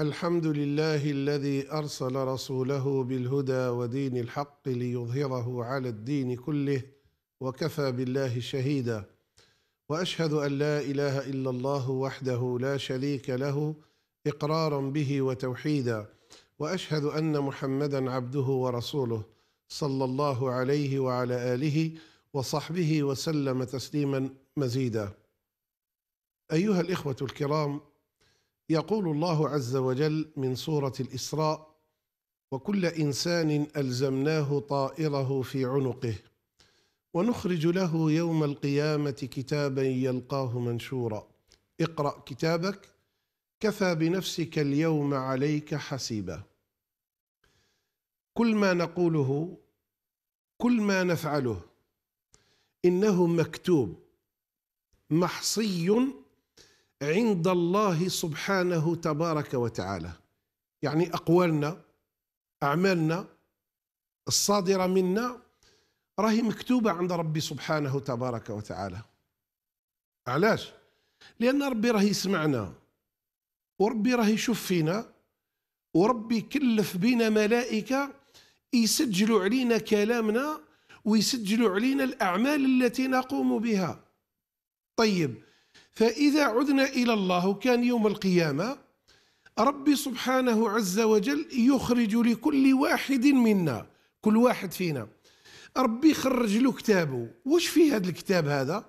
الحمد لله الذي ارسل رسوله بالهدى ودين الحق ليظهره على الدين كله وكفى بالله شهيدا واشهد ان لا اله الا الله وحده لا شريك له اقرارا به وتوحيدا واشهد ان محمدا عبده ورسوله صلى الله عليه وعلى اله وصحبه وسلم تسليما مزيدا ايها الاخوه الكرام يقول الله عز وجل من سورة الإسراء وكل إنسان ألزمناه طائره في عنقه ونخرج له يوم القيامة كتابا يلقاه منشورا اقرأ كتابك كفى بنفسك اليوم عليك حسيبا كل ما نقوله كل ما نفعله إنه مكتوب محصي عند الله سبحانه تبارك وتعالى يعني أقوالنا أعمالنا الصادرة منا راهي مكتوبة عند ربي سبحانه تبارك وتعالى علاش لأن ربي راه يسمعنا وربي راه يشوف فينا وربي كلف بنا ملائكة يسجلوا علينا كلامنا ويسجلوا علينا الأعمال التي نقوم بها طيب فإذا عدنا إلى الله كان يوم القيامة ربي سبحانه عز وجل يخرج لكل واحد منا كل واحد فينا ربي خرج له كتابه واش في هذا الكتاب هذا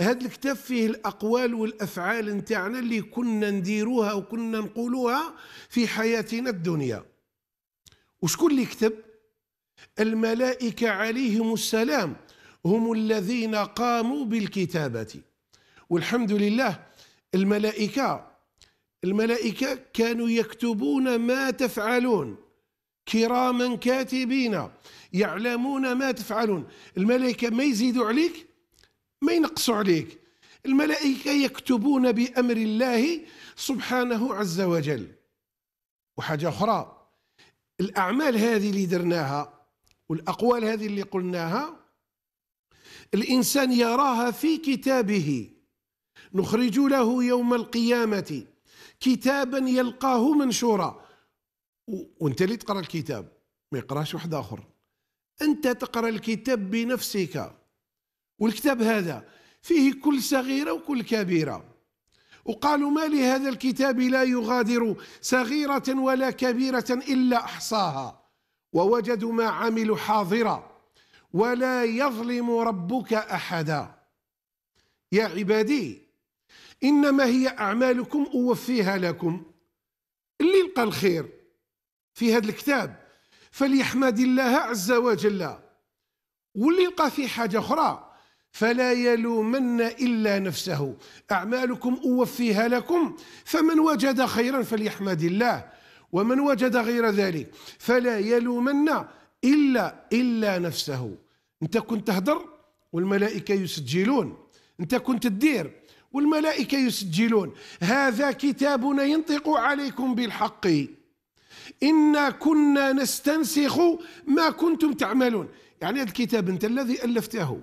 هذا الكتاب فيه الأقوال والأفعال نتاعنا اللي كنا نديروها وكنا نقولوها في حياتنا الدنيا وشكون اللي كتب الملائكة عليهم السلام هم الذين قاموا بالكتابة والحمد لله الملائكة الملائكة كانوا يكتبون ما تفعلون كراما كاتبين يعلمون ما تفعلون الملائكة ما يزيدوا عليك ما ينقصوا عليك الملائكة يكتبون بأمر الله سبحانه عز وجل وحاجة أخرى الأعمال هذه اللي درناها والأقوال هذه اللي قلناها الإنسان يراها في كتابه نخرج له يوم القيامة كتابا يلقاه منشورا وانت اللي تقرا الكتاب ما يقراش واحد اخر انت تقرا الكتاب بنفسك والكتاب هذا فيه كل صغيره وكل كبيره وقالوا ما لهذا الكتاب لا يغادر صغيره ولا كبيره الا احصاها ووجدوا ما عملوا حاضرا ولا يظلم ربك احدا يا عبادي إنما هي أعمالكم أوفيها لكم اللي يلقى الخير في هذا الكتاب فليحمد الله عز وجل واللي يلقى في حاجة أخرى فلا يلومن إلا نفسه أعمالكم أوفيها لكم فمن وجد خيرا فليحمد الله ومن وجد غير ذلك فلا يلومن إلا إلا نفسه أنت كنت تهدر والملائكة يسجلون أنت كنت تدير والملائكة يسجلون هذا كتابنا ينطق عليكم بالحق إنا كنا نستنسخ ما كنتم تعملون يعني هذا الكتاب أنت الذي ألفته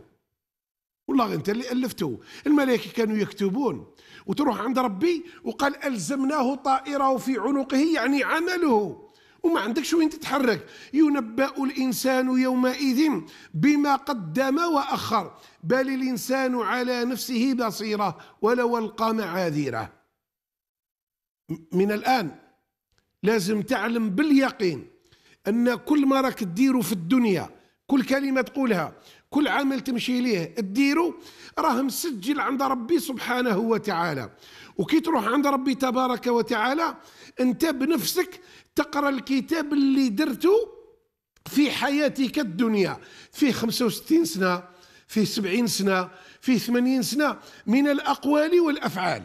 والله أنت اللي ألفته الملائكة كانوا يكتبون وتروح عند ربي وقال ألزمناه طائره في عنقه يعني عمله وما عندكش وين تتحرك ينبأ الإنسان يومئذ بما قدم وأخر بل الإنسان على نفسه بصيرة ولو ألقى معاذيره من الآن لازم تعلم باليقين أن كل ما راك تديره في الدنيا كل كلمة تقولها كل عمل تمشي ليه تديرو راه مسجل عند ربي سبحانه وتعالى وكي تروح عند ربي تبارك وتعالى انت بنفسك تقرا الكتاب اللي درته في حياتك الدنيا فيه 65 سنه فيه 70 سنه فيه 80 سنه من الاقوال والافعال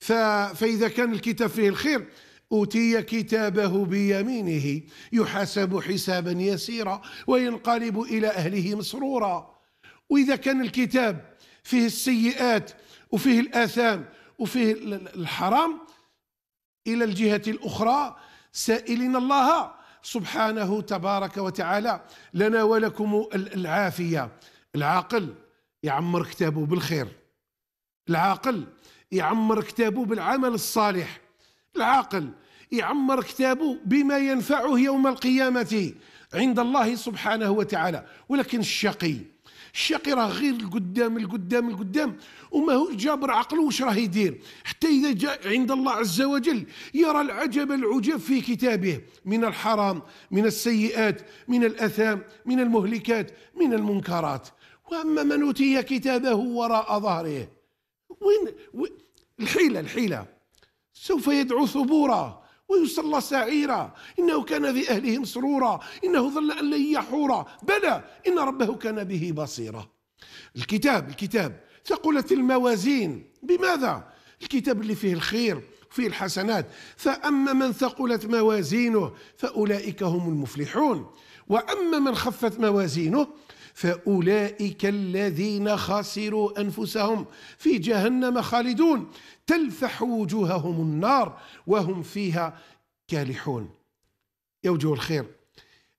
فاذا كان الكتاب فيه الخير أوتي كتابه بيمينه يحاسب حسابا يسيرا وينقلب إلى أهله مسرورا وإذا كان الكتاب فيه السيئات وفيه الآثام وفيه الحرام إلى الجهة الأخرى سائلين الله سبحانه تبارك وتعالى لنا ولكم العافية العاقل يعمر كتابه بالخير العاقل يعمر كتابه بالعمل الصالح العاقل يعمر كتابه بما ينفعه يوم القيامة عند الله سبحانه وتعالى ولكن الشقي الشقي راه غير القدام القدام القدام وما هو جابر عقله واش راه يدير حتى اذا جاء عند الله عز وجل يرى العجب العجب في كتابه من الحرام من السيئات من الاثام من المهلكات من المنكرات واما من اوتي كتابه وراء ظهره وين, وين الحيله الحيله سوف يدعو ثبورا ويصلى سعيرا إنه كان في أهله مسرورا إنه ظل أن لن يحورا بلى إن ربه كان به بصيرا الكتاب الكتاب ثقلت الموازين بماذا؟ الكتاب اللي فيه الخير وفيه الحسنات فأما من ثقلت موازينه فأولئك هم المفلحون وأما من خفت موازينه فأولئك الذين خسروا أنفسهم في جهنم خالدون تلفح وجوههم النار وهم فيها كالحون يا وجوه الخير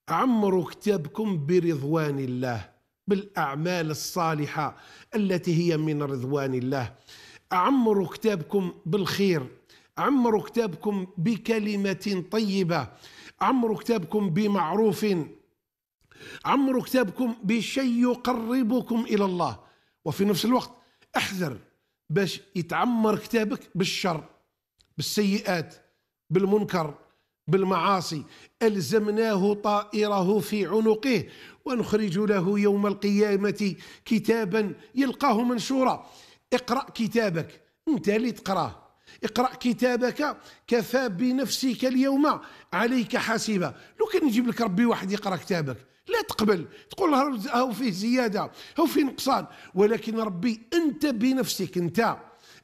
عمروا كتابكم برضوان الله بالأعمال الصالحة التي هي من رضوان الله عمروا كتابكم بالخير عمروا كتابكم بكلمة طيبة عمروا كتابكم بمعروف عمروا كتابكم بشيء يقربكم الى الله وفي نفس الوقت احذر باش يتعمر كتابك بالشر بالسيئات بالمنكر بالمعاصي ألزمناه طائره في عنقه ونخرج له يوم القيامة كتابا يلقاه منشورا اقرأ كتابك انت اللي تقراه اقرا كتابك كفى بنفسك اليوم عليك حاسبا لو كان يجيب لك ربي واحد يقرا كتابك لا تقبل تقول له هاو فيه زياده هاو فيه نقصان ولكن ربي انت بنفسك انت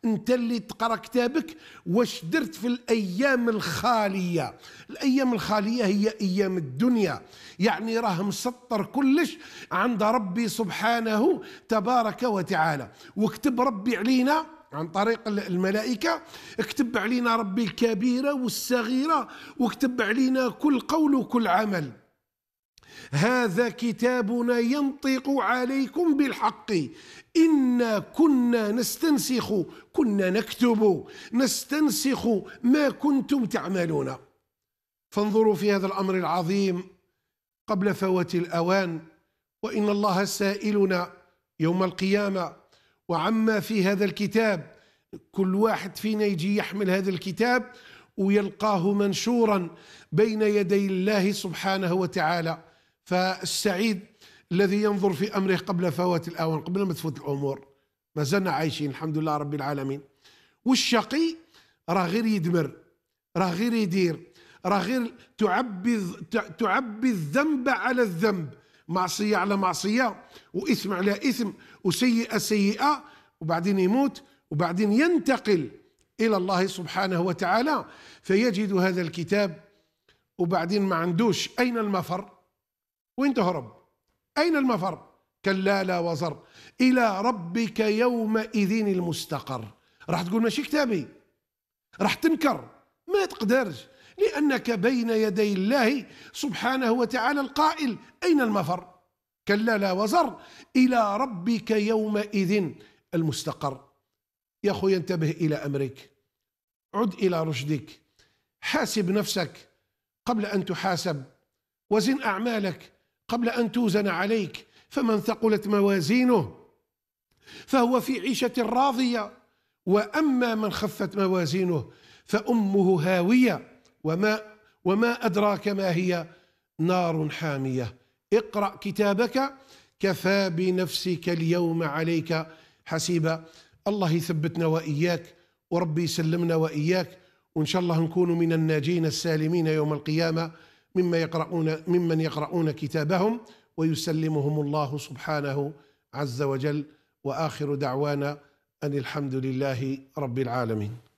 انت اللي تقرا كتابك واش درت في الايام الخاليه الايام الخاليه هي ايام الدنيا يعني راه مسطر كلش عند ربي سبحانه تبارك وتعالى وكتب ربي علينا عن طريق الملائكة اكتب علينا ربي الكبيرة والصغيرة واكتب علينا كل قول وكل عمل هذا كتابنا ينطق عليكم بالحق إنا كنا نستنسخ كنا نكتب نستنسخ ما كنتم تعملون فانظروا في هذا الأمر العظيم قبل فوات الأوان وإن الله سائلنا يوم القيامة وعما في هذا الكتاب كل واحد فينا يجي يحمل هذا الكتاب ويلقاه منشورا بين يدي الله سبحانه وتعالى فالسعيد الذي ينظر في امره قبل فوات الاوان قبل ما تفوت الامور ما زلنا عايشين الحمد لله رب العالمين والشقي راه غير يدمر راه غير يدير راه غير تعبي تعبي الذنب على الذنب معصية على معصية وإثم على إثم وسيئة سيئة وبعدين يموت وبعدين ينتقل إلى الله سبحانه وتعالى فيجد هذا الكتاب وبعدين ما عندوش أين المفر وين تهرب أين المفر كلا لا وزر إلى ربك يومئذ المستقر راح تقول ماشي كتابي راح تنكر ما تقدرش لأنك بين يدي الله سبحانه وتعالى القائل أين المفر كلا لا وزر إلى ربك يومئذ المستقر يا أخوي انتبه إلى أمرك عد إلى رشدك حاسب نفسك قبل أن تحاسب وزن أعمالك قبل أن توزن عليك فمن ثقلت موازينه فهو في عيشة راضية وأما من خفت موازينه فأمه هاوية وما وما أدراك ما هي نار حامية اقرأ كتابك كفى بنفسك اليوم عليك حسيبا الله يثبتنا وإياك وربي يسلمنا وإياك وإن شاء الله نكون من الناجين السالمين يوم القيامة مما يقرؤون ممن يقرؤون كتابهم ويسلمهم الله سبحانه عز وجل وآخر دعوانا أن الحمد لله رب العالمين